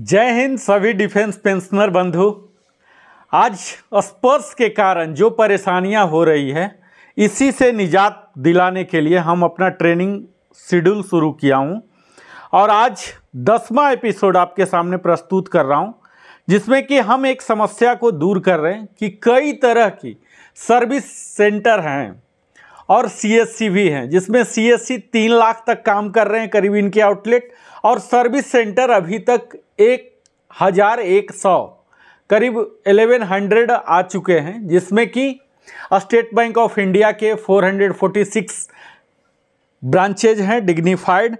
जय हिंद सभी defence pensioner बंधु आज स्पर्श के कारण जो परेशानियां हो रही है इसी से निजात दिलाने के लिए हम अपना ट्रेनिंग शेड्यूल शुरू किया हूं और आज दसवा एपिसोड आपके सामने प्रस्तुत कर रहा हूं जिसमें कि हम एक समस्या को दूर कर रहे हैं कि कई तरह की सर्विस सेंटर हैं और सीएससी भी हैं जिसमें सीएससी तीन लाख तक काम कर रहे हैं करीब इनके आउटलेट और सर्विस सेंटर अभी तक एक हज़ार एक सौ करीब एलेवन हंड्रेड आ चुके हैं जिसमें कि स्टेट बैंक ऑफ इंडिया के four hundred forty six branches हैं डिग्निफाइड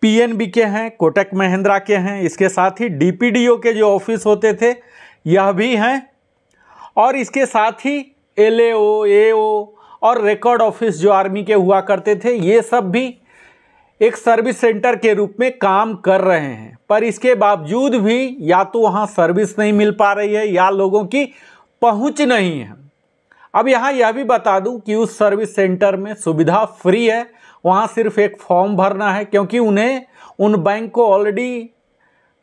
पीएनबी के हैं कोटक महिंद्रा के हैं इसके साथ ही डीपीडीओ के जो ऑफिस होते थे यह भी हैं और इसके साथ ही एलएओ एओ और रिकॉर्ड ऑफिस जो आर्मी के हुआ करते थे ये सब भी एक सर्विस सेंटर के रूप में काम कर रहे हैं पर इसके बावजूद भी या तो वहाँ सर्विस नहीं मिल पा रही है या लोगों की पहुँच नहीं है अब यहाँ यह भी बता दूँ कि उस सर्विस सेंटर में सुविधा फ्री है वहाँ सिर्फ एक फॉर्म भरना है क्योंकि उन्हें उन बैंक को ऑलरेडी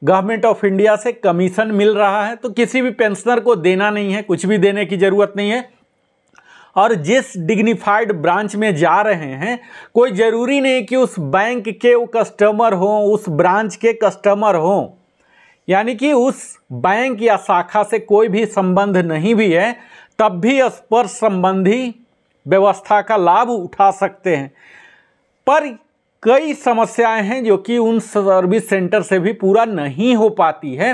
गवर्नमेंट ऑफ इंडिया से कमीशन मिल रहा है तो किसी भी पेंशनर को देना नहीं है कुछ भी देने की ज़रूरत नहीं है और जिस डिग्निफाइड ब्रांच में जा रहे हैं कोई ज़रूरी नहीं कि उस बैंक के वो कस्टमर हों उस ब्रांच के कस्टमर हों यानी कि उस बैंक या शाखा से कोई भी संबंध नहीं भी है तब भी स्पर्श संबंधी व्यवस्था का लाभ उठा सकते हैं पर कई समस्याएं हैं जो कि उन सर्विस सेंटर से भी पूरा नहीं हो पाती है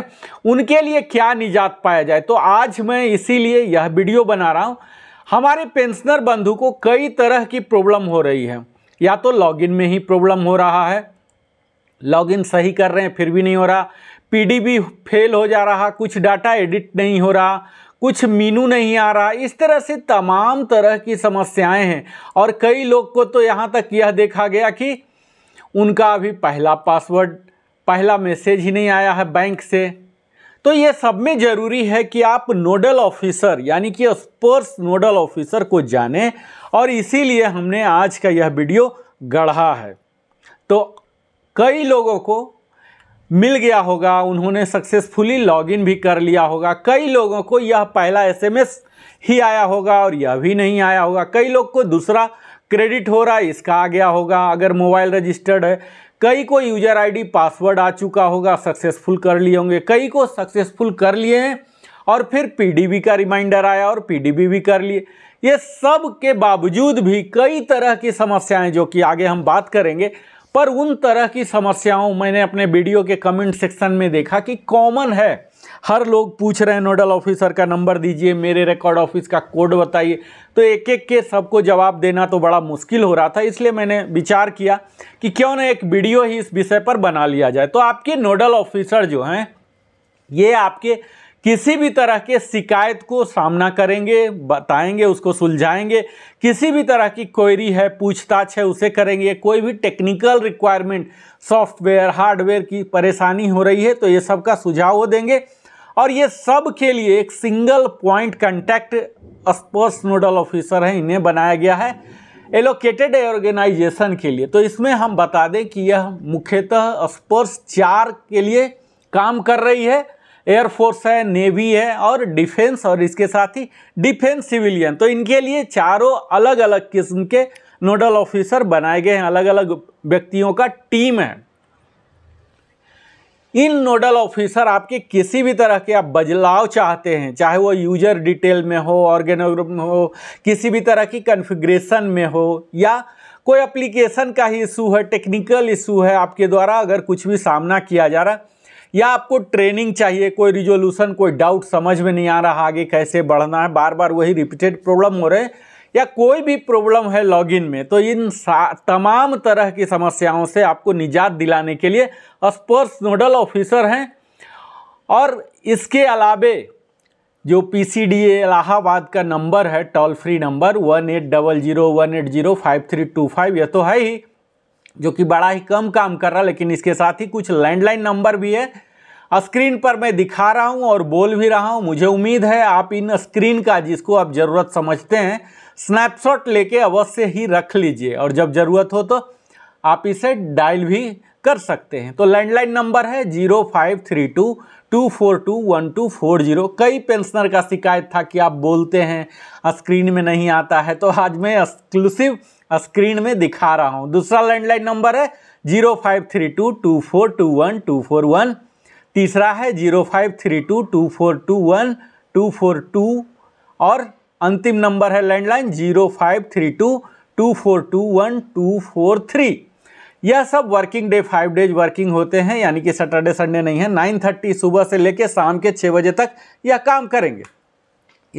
उनके लिए क्या निजात पाया जाए तो आज मैं इसीलिए यह वीडियो बना रहा हूँ हमारे पेंशनर बंधु को कई तरह की प्रॉब्लम हो रही है या तो लॉगिन में ही प्रॉब्लम हो रहा है लॉगिन सही कर रहे हैं फिर भी नहीं हो रहा पीडीबी फेल हो जा रहा कुछ डाटा एडिट नहीं हो रहा कुछ मीनू नहीं आ रहा इस तरह से तमाम तरह की समस्याएं हैं और कई लोग को तो यहाँ तक यह देखा गया कि उनका अभी पहला पासवर्ड पहला मैसेज ही नहीं आया है बैंक से तो ये सब में जरूरी है कि आप नोडल ऑफिसर यानी कि स्पोर्ट्स नोडल ऑफिसर को जानें और इसीलिए हमने आज का यह वीडियो गढ़ा है तो कई लोगों को मिल गया होगा उन्होंने सक्सेसफुली लॉगिन भी कर लिया होगा कई लोगों को यह पहला एसएमएस ही आया होगा और यह भी नहीं आया होगा कई लोग को दूसरा क्रेडिट हो रहा है इसका आ गया होगा अगर मोबाइल रजिस्टर्ड है कई को यूजर आईडी पासवर्ड आ चुका होगा सक्सेसफुल कर लिए होंगे कई को सक्सेसफुल कर लिए हैं और फिर पीडीबी का रिमाइंडर आया और पीडीबी भी कर लिए ये सब के बावजूद भी कई तरह की समस्याएं जो कि आगे हम बात करेंगे पर उन तरह की समस्याओं मैंने अपने वीडियो के कमेंट सेक्शन में देखा कि कॉमन है हर लोग पूछ रहे हैं नोडल ऑफिसर का नंबर दीजिए मेरे रिकॉर्ड ऑफिस का कोड बताइए तो एक एक के सबको जवाब देना तो बड़ा मुश्किल हो रहा था इसलिए मैंने विचार किया कि क्यों ना एक वीडियो ही इस विषय पर बना लिया जाए तो आपके नोडल ऑफिसर जो हैं ये आपके किसी भी तरह के शिकायत को सामना करेंगे बताएंगे उसको सुलझाएंगे किसी भी तरह की क्वेरी है पूछताछ है उसे करेंगे कोई भी टेक्निकल रिक्वायरमेंट सॉफ्टवेयर हार्डवेयर की परेशानी हो रही है तो ये सब का सुझाव वो देंगे और ये सब के लिए एक single point contact sports nodal officer हैं इन्हें बनाया गया है एलोकेटेड ऑर्गेनाइजेशन के लिए तो इसमें हम बता दें कि यह मुख्यतः स्पोर्ट्स चार के लिए काम कर रही है एयरफोर्स है नेवी है और डिफेंस और इसके साथ ही डिफेंस सिविलियन तो इनके लिए चारों अलग अलग किस्म के नोडल ऑफिसर बनाए गए हैं अलग अलग व्यक्तियों का टीम है इन नोडल ऑफिसर आपके किसी भी तरह के आप बदलाव चाहते हैं चाहे वो यूजर डिटेल में हो ऑर्गेनोग्राम हो किसी भी तरह की कन्फिग्रेशन में हो या कोई एप्लीकेशन का ही इशू है टेक्निकल इशू है आपके द्वारा अगर कुछ भी सामना किया जा रहा या आपको ट्रेनिंग चाहिए कोई रिजोल्यूशन कोई डाउट समझ में नहीं आ रहा आगे कैसे बढ़ना है बार बार वही रिपीटेड प्रॉब्लम हो रहे या कोई भी प्रॉब्लम है लॉगिन में तो इन तमाम तरह की समस्याओं से आपको निजात दिलाने के लिए स्पर्श नोडल ऑफिसर हैं और इसके अलावे जो P C D Allahabad Allahabad का नंबर है toll free number one eight double zero one eight zero five three two five यह तो है ही जो कि बड़ा ही कम काम कर रहा लेकिन इसके साथ ही कुछ लैंडलाइन नंबर भी है स्क्रीन पर मैं दिखा रहा हूं और बोल भी रहा हूं मुझे उम्मीद है आप इन स्क्रीन का जिसको आप ज़रूरत समझते हैं स्नैपशॉट लेके अवश्य ही रख लीजिए और जब ज़रूरत हो तो आप इसे डायल भी कर सकते हैं तो लैंडलाइन नंबर है zero five three two two four two one two four zero कई पेंशनर का शिकायत था कि आप बोलते हैं स्क्रीन में नहीं आता है तो आज मैं एक्सक्लूसिव स्क्रीन में दिखा रहा हूँ दूसरा लैंडलाइन नंबर है zero five three two two four two one two four one तीसरा है zero five three two two four two one two four two और अंतिम नंबर है landline zero five three two two four two one two four three यह सब working day five days working होते हैं यानी कि सैटरडे संडे नहीं है नाइन थर्टी सुबह से लेकर शाम के छः बजे तक यह काम करेंगे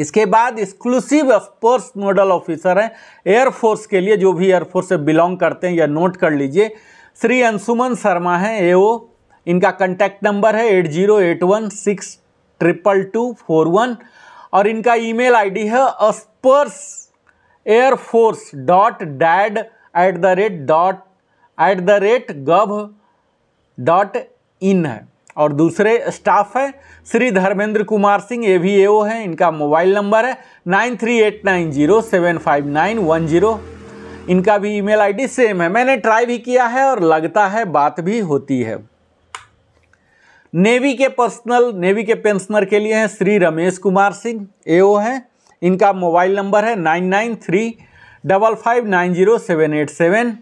इसके बाद एक्सक्लूसिव स्पोर्ट्स नोडल ऑफिसर हैं एयरफोर्स के लिए जो भी एयरफोर्स से बिलोंग करते हैं या नोट कर लीजिए श्री अंशुमन शर्मा हैं एओ इनका कंटैक्ट नंबर है eight zero eight one six triple two four one और इनका ईमेल आईडी है Sparsh air force dot dad at the rate dot at the rate gov dot in है और दूसरे स्टाफ है Shri Dharmendra Kumar Singh A V AO है इनका मोबाइल नंबर है nine three eight nine zero seven five nine one zero इनका भी ईमेल आईडी सेम है मैंने ट्राई भी किया है और लगता है बात भी होती है नेवी के पर्सनल नेवी के पेंशनर के लिए हैं श्री रमेश कुमार सिंह एओ हैं इनका मोबाइल नंबर है nine nine three double five nine zero seven eight seven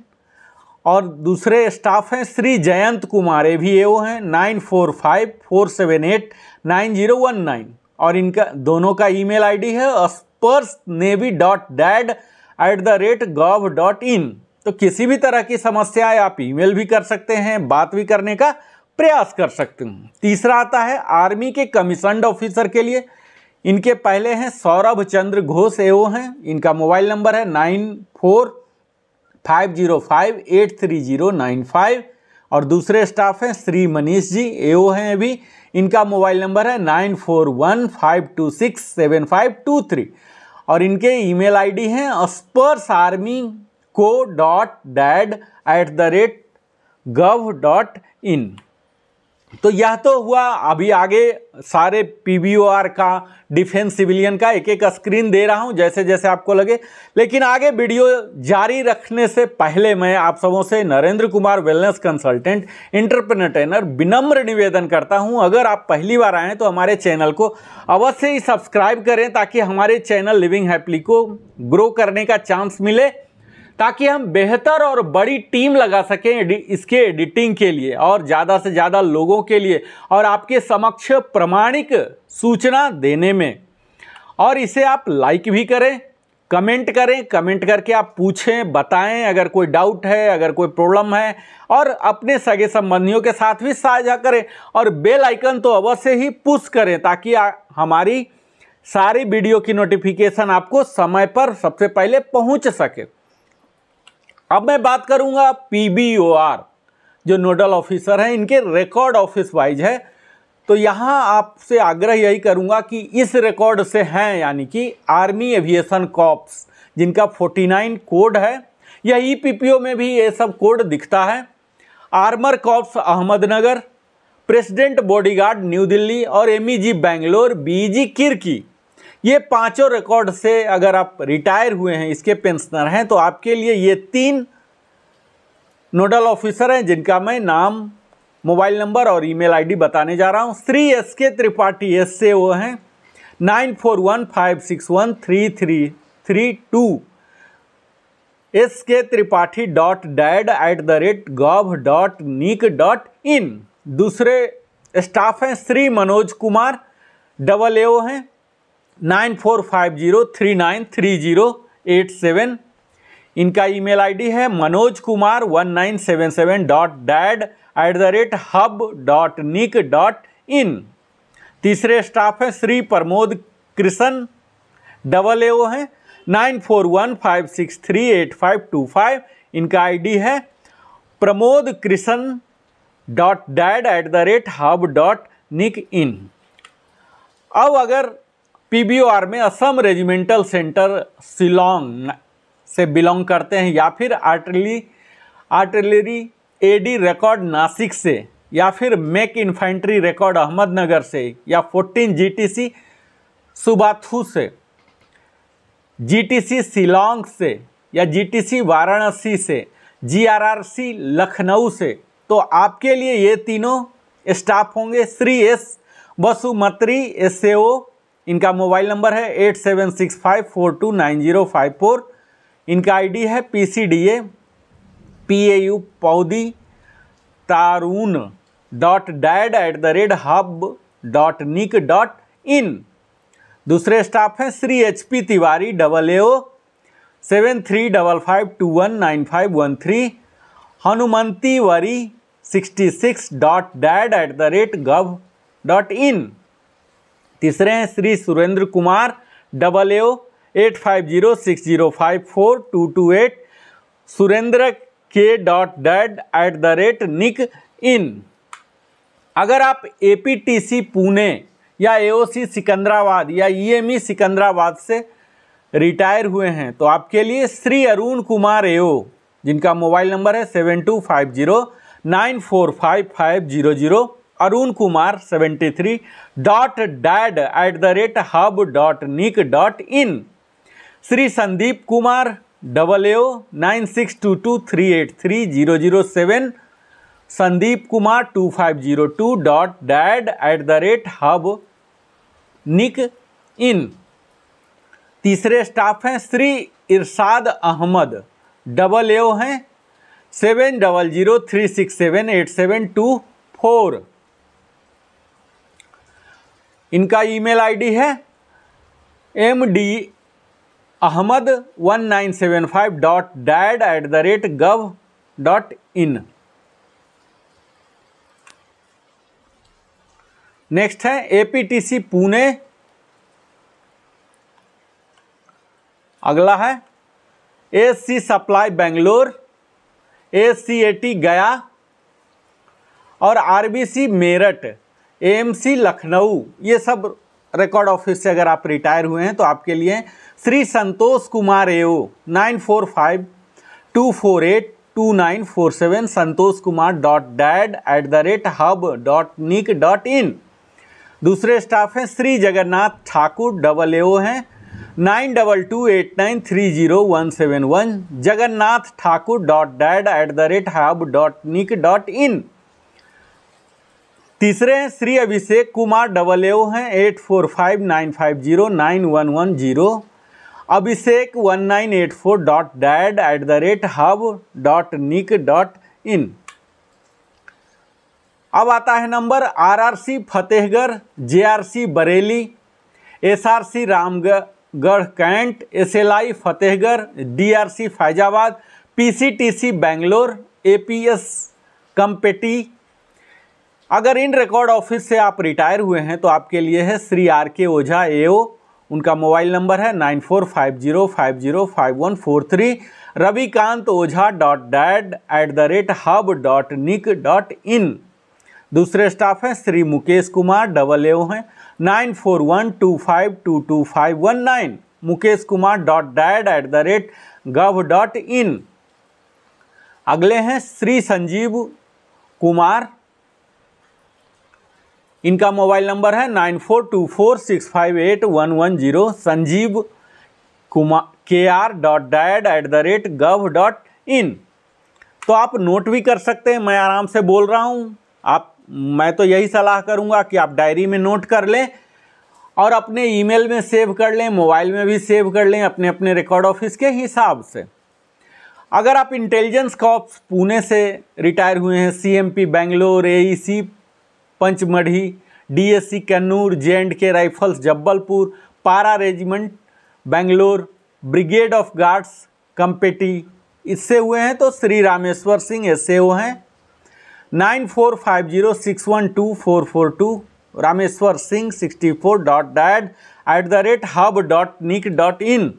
और दूसरे स्टाफ हैं श्री जयंत कुमार ए भी एओ हैं nine four five four seven eight nine zero one nine और इनका दोनों का ईमेल आईडी है Sparsh navy dot dad at the rate gov dot in तो किसी भी तरह की समस्या है आप ईमेल भी कर सकते हैं बात भी करने का प्रयास कर सकते हैं तीसरा आता है आर्मी के कमीशनड ऑफिसर के लिए इनके पहले हैं सौरभ चंद्र घोष एओ हैं इनका मोबाइल नंबर है nine four five zero five eight three zero nine five और दूसरे स्टाफ हैं श्री मनीष जी एओ हैं अभी इनका मोबाइल नंबर है nine four one five two six seven five two three और इनके ईमेल आईडी हैं स्पर्स आर्मी को dot dad at the rate gov dot in तो यह तो हुआ अभी आगे सारे पी का डिफेंस सिविलियन का एक एक स्क्रीन दे रहा हूं जैसे जैसे आपको लगे लेकिन आगे वीडियो जारी रखने से पहले मैं आप सबों से Narendra Kumar wellness consultant entrepreneur विनम्र निवेदन करता हूं अगर आप पहली बार आएँ तो हमारे चैनल को अवश्य ही सब्सक्राइब करें ताकि हमारे चैनल लिविंग हैप्पली को ग्रो करने का चांस मिले ताकि हम बेहतर और बड़ी टीम लगा सकें इसके एडिटिंग के लिए और ज़्यादा से ज़्यादा लोगों के लिए और आपके समक्ष प्रमाणिक सूचना देने में और इसे आप लाइक भी करें कमेंट करें कमेंट करके आप पूछें बताएं अगर कोई डाउट है अगर कोई प्रॉब्लम है और अपने सगे संबंधियों के साथ भी साझा करें और बेल आइकन तो अवश्य ही पुश करें ताकि आ, हमारी सारी वीडियो की नोटिफिकेशन आपको समय पर सबसे पहले पहुंच सके अब मैं बात करूंगा पीबीओआर जो नोडल ऑफिसर हैं इनके रिकॉर्ड ऑफिस वाइज है तो यहाँ आपसे आग्रह यही करूँगा कि इस रिकॉर्ड से हैं यानी कि आर्मी एविएशन कॉप्स जिनका 49 कोड है या पीपीओ e में भी ये सब कोड दिखता है armour corps Ahmednagar president bodyguard new Delhi और एमईजी बेंगलोर बीजी किरकी ये पांचों रिकॉर्ड से अगर आप रिटायर हुए हैं इसके पेंशनर हैं तो आपके लिए ये तीन नोडल ऑफिसर हैं जिनका मैं नाम मोबाइल नंबर और ईमेल आईडी बताने जा रहा हूँ Shri S K Tripathi S से वो हैं nine four one five six one three three three two S K Tripathi dot dad at the rate gov dot nic dot in दूसरे स्टाफ हैं Shri Manoj Kumar double A O हैं nine four five zero three nine three zero eight seven इनका email ID है Manoj Kumar one nine seven seven dot dad at the rate hub dot nic dot in तीसरे staff हैं Shri Pramod Krishna double A O हैं nine four one five six three eight five two five इनका ID है Pramod Krishna dot dad at the rate hub dot nic in अब अगर P में Assam regimental centre Shillong से belong करते हैं या फिर artillery artillery AD record Nashik से या फिर मेक इन्फेंट्री रिकॉर्ड अहमदनगर से या 14 जीटीसी सुबाथू से जीटीसी शिलोंग से या जीटीसी वाराणसी से जीआरआरसी लखनऊ से तो आपके लिए ये तीनों स्टाफ होंगे Shri S Basumatary S A इनका मोबाइल नंबर है eight seven six five four two nine zero five four इनका आईडी है P C D A P A U पौदी तारून dot dad at the rate hub dot nic dot in दूसरे staff हैं Shri H P Tiwari double A O seven three double five two one nine five one three हनुमंती वरी sixty six dot dad at the rate gov dot in तीसरे हैं Shri Surendra Kumar double AO eight five zero six zero five four two two eight Surendra K dot dad at the rate nic in अगर आप A P T C Pune या C Secunderabad या ई e e Secunderabad से retire हुए हैं तो आपके लिए श्री अरुण कुमार एओ जिनका मोबाइल नंबर है seven two five zero nine four five five zero zero Arun Kumar seventy three dot dad at the rate hub dot nic dot in Shri Sandeep Kumar double A nine six two two three eight three zero zero seven Sandeep Kumar two five zero two dot dad at the rate hub nic in तीसरे staff हैं Shri Irshad Ahmad double AO हैं seven double zero three six seven eight seven two four इनका email ID है M D Ahmad one nine seven five dot dad at the rate gov dot in next है APTC Pune अगला है S C supply Bangalore S C A T Gaya और RBC Meerut AMC Lucknow ये सब record office से अगर आप रिटायर हुए हैं तो आपके लिए Shri Santosh Kumar A O nine four five two four eight two nine four seven Santosh Kumar dot dad at the rate hub dot nic dot in दूसरे स्टाफ हैं Shri Jagannath Thakur double A O हैं nine double two eight nine three zero one seven one Jagannath Thakur dot dad at the rate hub dot nic dot in तीसरे हैं Shri Abhishek Kumar double AO हैं eight four five nine five zero nine one one zero Abhishek one nine eight four dot dad at the rate hub dot nic dot in अब आता है number RRC Fatehgarh JRC Bareilly SRC Ramgarh cantt SLI Fatehgarh DRC Faizabad PCTC Bangalore APS Kamptee अगर इन record office से आप retire हुए हैं तो आपके लिए है श्री आर के ओझा ए उनका मोबाइल नंबर है nine four five zero five zero five one four three Ravikant Ojha dot dad at the rate hub dot nic dot in दूसरे स्टाफ हैं श्री मुकेश कुमार डबल ए हैं nine four one two five two two five one nine Mukesh Kumar dot dad at the rate gov dot in अगले हैं श्री संजीव कुमार इनका mobile number है nine four to four six five eight one one zero Sanjeev Kumar K R dot dad at the rate gov dot in तो आप note भी कर सकते हैं मैं आराम से बोल रहा हूँ आप मैं तो यही सलाह करूँगा कि आप डायरी में नोट कर लें और अपने ईमेल में सेव कर लें मोबाइल में भी सेव कर लें अपने अपने रिकॉर्ड ऑफिस के हिसाब से अगर आप इंटेलिजेंस कॉप्स पुणे से रिटायर हुए हैं CMP Bangalore AEC Pachmarhi DSC Kannur J K rifles Jabalpur para regiment Bangalore brigade of guards Kamptee इससे हुए हैं तो श्री रामेश्वर सिंह ऐसे वो हैं nine four five zero six one two four four two Rameshwar Singh sixty four dot dad at the rate hub dot nic dot in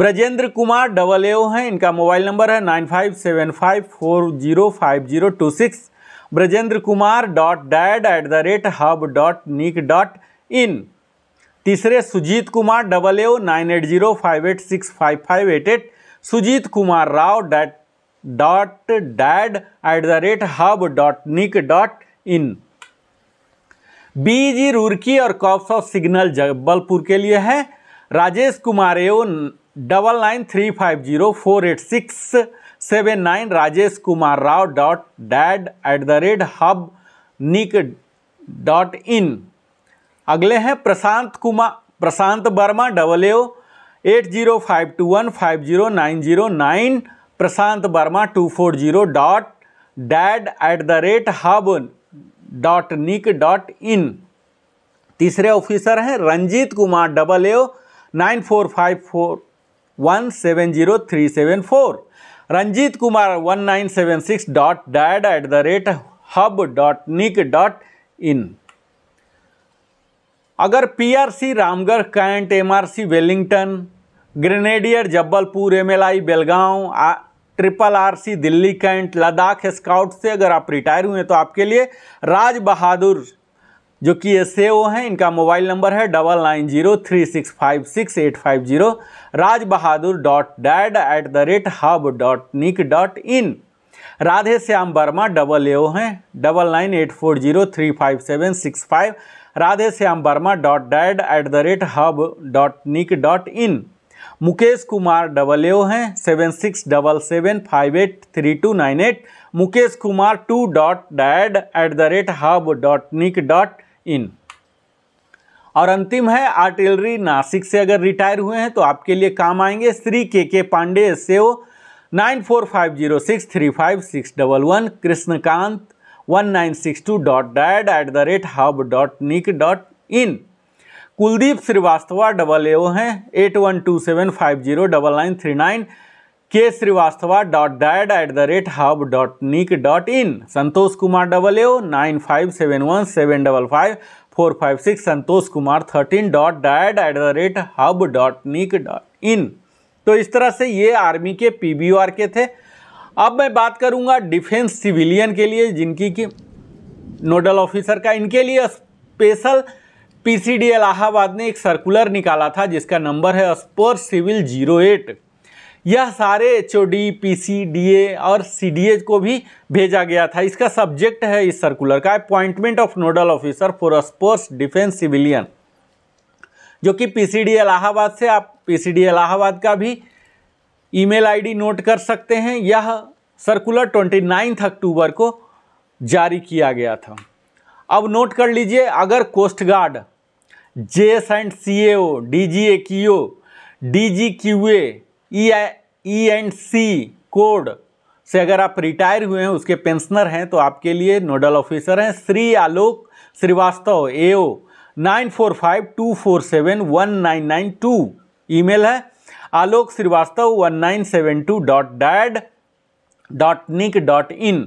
Brajendra Kumar double A हैं इनका mobile number है nine five seven five four zero five zero two six Brajendra Kumar dot dad at the rate hub dot nic dot in तीसरे Sujit Kumar double A nine eight zero five eight six five five eight eight Sujit Kumar Rao that dot dad at the rate hub dot nic dot in G Roorkee और corps of signal Jabalpur के लिए है Rajesh Kumar AO double nine three five zero four eight six seven nine Rajesh Kumar Rao dot dad at the rate hub nic dot in अगले हैं Prashant Kumar Prashant Verma double O eight zero five two one five zero nine zero nine Prashant Verma two four zero dot dad at the rate hub dot nic dot in तीसरे officer हैं Ranjit Kumar double A nine four five four one seven zero three seven four Ranjit Kumar one nine seven six dot dad at the rate hub dot nic dot in अगर PRC Ramgarh cantt MRC Wellington grenadier Jabalpur MLI Belgaum triple RC Delhi cantt Ladakh scout से अगर आप retire हुए तो आपके लिए राज बहादुर जो कि ये ए ओ हैं इनका मोबाइल नंबर है double nine zero three six five six eight five zero Raj Bahadur dot dad at the rate hub dot nic dot in Radhe Shyam Verma double A O हैं double nine eight four zero three five seven six five Radhe Shyam Verma dot dad at the rate hub dot nic dot in Mukesh Kumar double A हैं seven six double seven five eight three two nine eight Mukesh Kumar two dot dad at the rate hub dot nic dot in और अंतिम है artillery Nashik से अगर retire हुए हैं तो आपके लिए काम आएंगे श्री के के पांडे से O nine four five zero six three five six double one Krishnakant one nine six two dot dad at the rate hub dot nic dot in Kuldeep Srivastava double A O हैं eight one two seven five zero double nine three nine K Srivastava dot dad at the rate hub dot nic dot in Santosh Kumar double A nine five seven one seven double five four five six Santosh Kumar thirteen dot dad at the rate hub dot nic dot in तो इस तरह से ये army के P B are के थे अब मैं बात करूँगा डिफेंस सिविलियन के लिए जिनकी कि नोडल ऑफिसर का इनके लिए स्पेशल पीसीडी इलाहाबाद ने एक सर्कुलर निकाला था जिसका नंबर है स्पोर सिविल जीरो एट यह सारे H O D P C D A और सी डी ए को भी भेजा गया था इसका सब्जेक्ट है इस सर्कुलर का appointment of nodal officer for sports defence civilian जो कि पी सी डी इलाहाबाद से आप पी सी डी इलाहाबाद का भी ईमेल आईडी नोट कर सकते हैं यह सर्कुलर ट्वेंटी नाइन्थ अक्टूबर को जारी किया गया था अब नोट कर लीजिए अगर coast guard J S and C A O D G A Q O D G Q A E E and C code से अगर आप रिटायर हुए हैं उसके पेंशनर हैं तो आपके लिए नोडल ऑफिसर हैं Shri Alok Srivastava A O nine four five two four seven one nine nine two email है Alok Srivastava one nine seven two dot dad dot nic dot in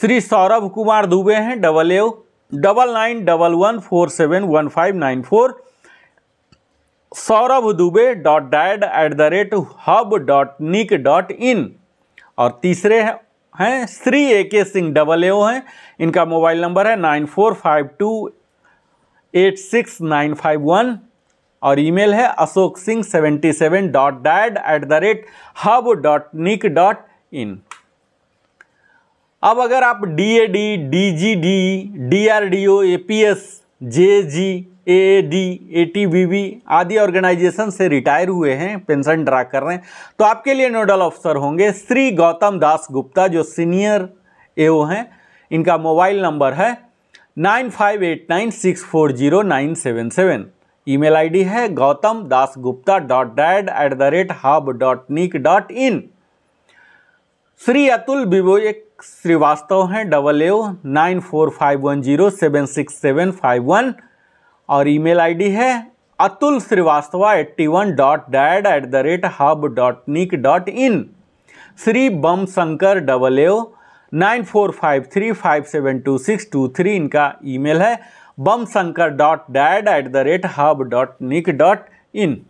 Shri Saurabh Kumar Dubey हैं double A double nine double one four seven one five nine four Saurabh Dubey dot dad at the rate hub dot nic dot in और तीसरे हैं Shri A के Singh double A हैं इनका mobile number है nine four five two eight six nine five one और email है Ashok Singh seventy seven dot dad at the rate hub dot nic dot in अब अगर आप D A D D G D D R D O A P S J G A D A T B B आदि organisation से retire हुए हैं pension draw कर रहे हैं तो आपके लिए नोडल ऑफिसर होंगे श्री गौतम दास गुप्ता जो सीनियर ए हैं इनका मोबाइल नंबर है nine five eight nine six four zero nine seven seven email I D है Gautam Das Gupta dot dad at the rate hub dot nic dot in Shri Atul Vivek Srivastava हैं double A nine four five one zero seven six seven five one और email ID है Atul Srivastava eighty one dot dad at the rate hub dot nic dot in Shri Bam Shankar double A nine four five three five seven two six two three इनका email है Bam Shankar dot dad at the rate hub dot nic dot in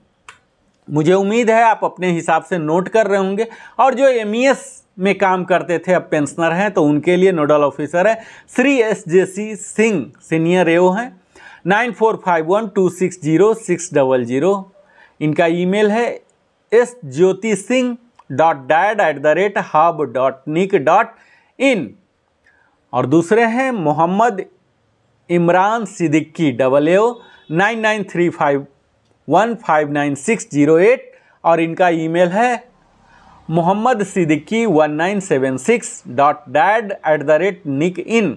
मुझे उम्मीद है आप अपने हिसाब से note कर रहे होंगे और जो एम ई एस में काम करते थे अब पेंशनर हैं तो उनके लिए नोडल ऑफिसर है Shri S J C Singh senior AO हैं nine four five one two six zero six double zero इनका ईमेल है S Jyoti Singh dot dad at the rate hub dot nic dot in और दूसरे हैं Mohammad Imran Siddiqui double AO nine nine three five one five nine six zero eight और इनका email है Mohammad Siddiqui one nine seven six dot dad at the rate nic in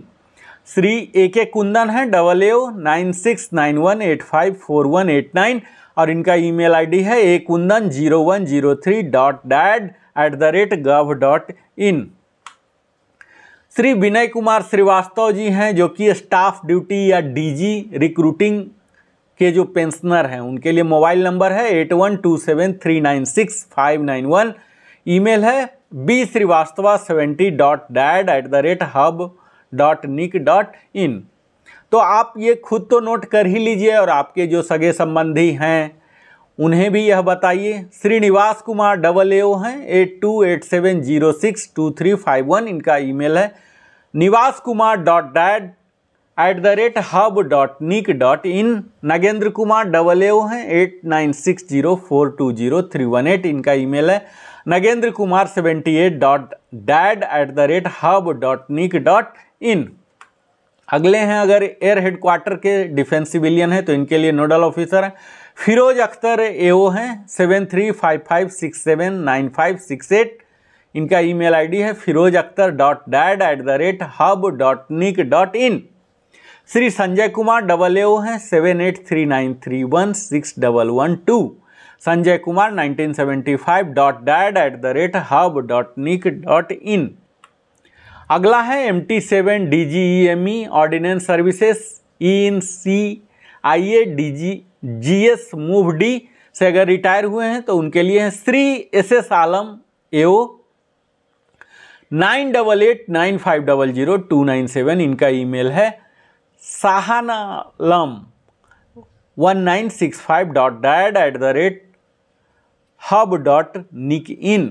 Shri A K Kundan है double A nine six nine one eight five four one eight nine और इनका email ID है A Kundan zero one zero three dot dad at the rate gov dot in Shri Vinay Kumar Srivastava ji हैं जो कि staff duty या DG recruiting के जो pensioner हैं उनके लिए मोबाइल नंबर है eight one two seven three nine six five nine one email है B Srivastava seventy dot dad at the rate hub dot nic dot in तो आप ये खुद तो नोट कर ही लीजिए और आपके जो सगे संबंधी हैं उन्हें भी यह बताइए Srinivas Kumar double A O हैं eight two eight seven zero six two three five one इनका ईमेल है Nivas Kumar dot dad at the rate hub dot nic dot in Nagendra Kumar double A O हैं eight nine six zero four two zero three one eight इनका email है Nagendra Kumar seventy eight dot dad at the rate hub dot nic dot in अगले हैं अगर air headquarter के defence civilian हैं तो इनके लिए नोडल ऑफिसर हैं फिरोज अख्तर एओ हैं seven three five five six seven nine five six eight इनका ईमेल आईडी है Firoz Akhtar dot dad at the rate hub dot nic dot in Shri Sanjay Kumar double A O हैं seven eight three nine three one six double one two Sanjay Kumar 1975 dot at the rate hub dot nic dot in अगला है M T seven D G E M E ordinance services E in C I A D G G S move D से अगर retire हुए हैं तो उनके लिए हैं Shri S S Alam AO nine double eight nine five double zero two nine seven इनका email है Shahanalam one nine six five dot dad at the rate hub dot nic in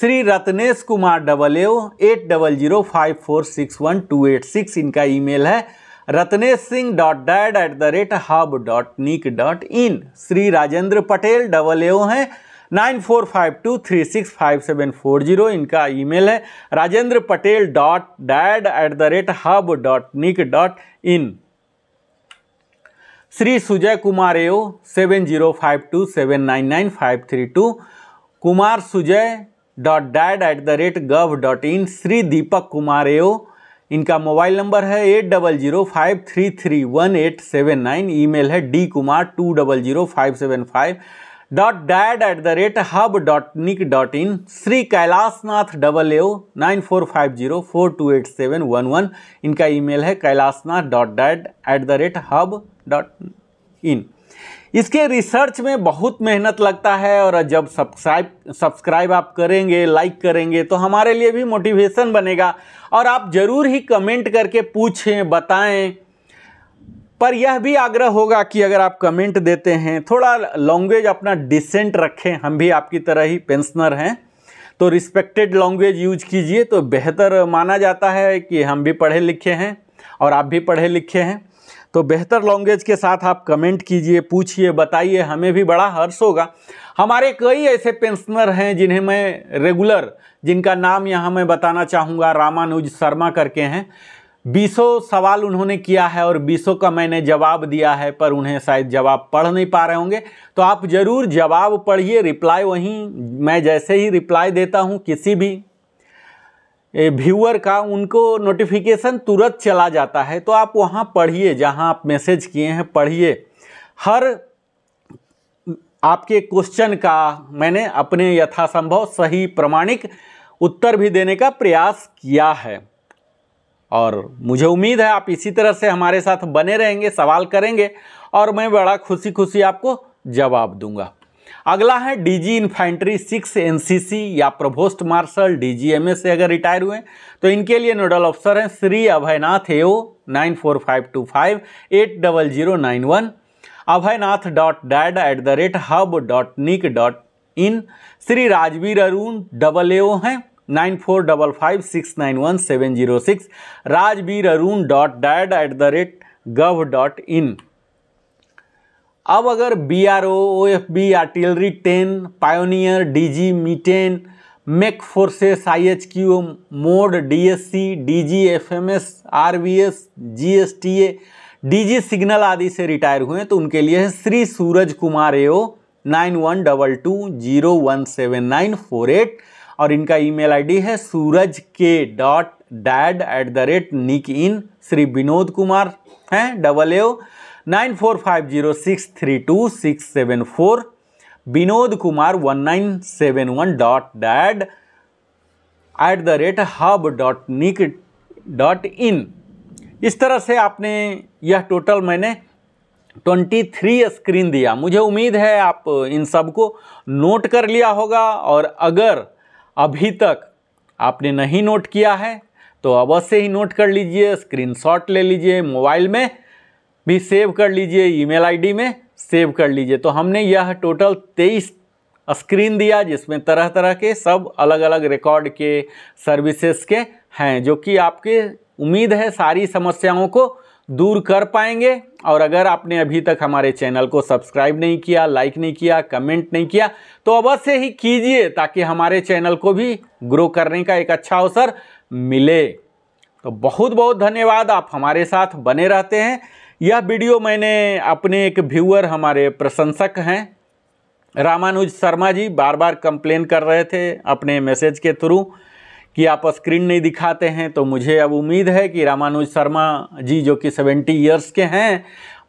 Shri Ratnesh Kumar double A eight double zero five four six one two eight six इनका email है Ratnesh Singh dot dad at the rate hub dot nic dot in Shri Rajendra Patel double A हैं nine four five two three six five seven four zero इनका email है Rajendra Patel dot dad at the rate hub dot nic dot in Shri Sujay Kumar AO seven zero five two seven nine nine five three two Kumar Sujay dot dad at the rate gov dot in Shri Deepak Kumar AO इनका mobile number है eight double zero five three three one eight seven nine email है D Kumar two double zero five seven five dot dad at the rate hub dot nic dot in Shri Kailashnath double AO nine four five zero four two eight seven one one इनका email है Kailashnath dot dad at the rate hub dot in इसके research में बहुत मेहनत लगता है और जब सब्सक्राइब सब्सक्राइब आप करेंगे लाइक करेंगे तो हमारे लिए भी मोटिवेशन बनेगा और आप ज़रूर ही कमेंट करके पूछें बताएं पर यह भी आग्रह होगा कि अगर आप कमेंट देते हैं थोड़ा लैंग्वेज अपना डिसेंट रखें हम भी आपकी तरह ही पेंशनर हैं तो रिस्पेक्टेड लैंग्वेज यूज कीजिए तो बेहतर माना जाता है कि हम भी पढ़े लिखे हैं और आप भी पढ़े लिखे हैं तो बेहतर लैंग्वेज के साथ आप कमेंट कीजिए पूछिए बताइए हमें भी बड़ा हर्ष होगा हमारे कई ऐसे पेंशनर हैं जिन्हें मैं रेगुलर जिनका नाम यहाँ मैं बताना चाहूँगा रामानुज शर्मा करके हैं बीसों सवाल उन्होंने किया है और बीसों का मैंने जवाब दिया है पर उन्हें शायद जवाब पढ़ नहीं पा रहे होंगे तो आप ज़रूर जवाब पढ़िए रिप्लाई वहीं मैं जैसे ही रिप्लाई देता हूँ किसी भी व्यूअर का उनको नोटिफिकेशन तुरंत चला जाता है तो आप वहाँ पढ़िए जहाँ आप मैसेज किए हैं पढ़िए हर आपके क्वेश्चन का मैंने अपने यथासंभव सही प्रमाणिक उत्तर भी देने का प्रयास किया है और मुझे उम्मीद है आप इसी तरह से हमारे साथ बने रहेंगे सवाल करेंगे और मैं बड़ा खुशी खुशी आपको जवाब दूंगा अगला है डीजी इन्फेंट्री सिक्स एनसीसी या प्रभोस्ट मार्शल डीजीएमएस से अगर रिटायर हुए तो इनके लिए नोडल अफसर हैं Shri Abhaynath AO nine four five two five eight double zero nine one Abhaynath dot dad at the rate hub dot nic dot in Shri Rajveer Arun double AO हैं nine four double five six nine one seven zero six Rajveer Arun dot dad at the rate gov dot in अब अगर B R O O F B artillery ten pioneer D G मीटेन mech forces I H Q MoD D S C D G F M S R B S G S T A D G signal आदि से retire हुए तो उनके लिए है Shri Suraj Kumar AO nine one double two zero one seven nine four eight और इनका email ID है Suraj K dot dad at the rate nic in Shri Vinod Kumar हैं double AO nine four five zero six three to six seven four Vinod Kumar one nine seven one dot dad at the rate hub dot nic dot in इस तरह से आपने यह total मैंने twenty three screen दिया मुझे उम्मीद है आप इन सबको नोट कर लिया होगा और अगर अभी तक आपने नहीं नोट किया है तो अवश्य ही नोट कर लीजिए स्क्रीनशॉट ले लीजिए मोबाइल में भी सेव कर लीजिए ईमेल आईडी में सेव कर लीजिए तो हमने यह टोटल तेईस स्क्रीन दिया जिसमें तरह तरह के सब अलग अलग रिकॉर्ड के सर्विसेज के हैं जो कि आपके उम्मीद है सारी समस्याओं को दूर कर पाएंगे और अगर आपने अभी तक हमारे चैनल को सब्सक्राइब नहीं किया लाइक नहीं किया कमेंट नहीं किया तो अवश्य ही कीजिए ताकि हमारे चैनल को भी ग्रो करने का एक अच्छा अवसर मिले तो बहुत बहुत धन्यवाद आप हमारे साथ बने रहते हैं यह वीडियो मैंने अपने एक व्यूअर हमारे प्रशंसक हैं रामानुज शर्मा जी बार बार कंप्लेन कर रहे थे अपने मैसेज के थ्रू कि आप स्क्रीन नहीं दिखाते हैं तो मुझे अब उम्मीद है कि रामानुज शर्मा जी जो कि सेवेंटी ईयर्स के हैं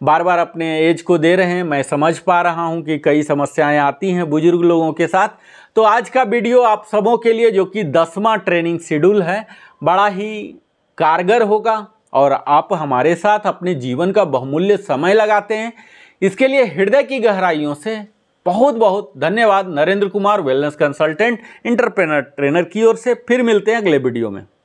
बार बार अपने एज को दे रहे हैं मैं समझ पा रहा हूं कि कई समस्याएं आती हैं बुजुर्ग लोगों के साथ तो आज का वीडियो आप सबों के लिए जो कि दसवां ट्रेनिंग शेड्यूल है बड़ा ही कारगर होगा और आप हमारे साथ अपने जीवन का बहुमूल्य समय लगाते हैं इसके लिए हृदय की गहराइयों से बहुत बहुत धन्यवाद Narendra Kumar wellness consultant entrepreneur trainer की ओर से फिर मिलते हैं अगले वीडियो में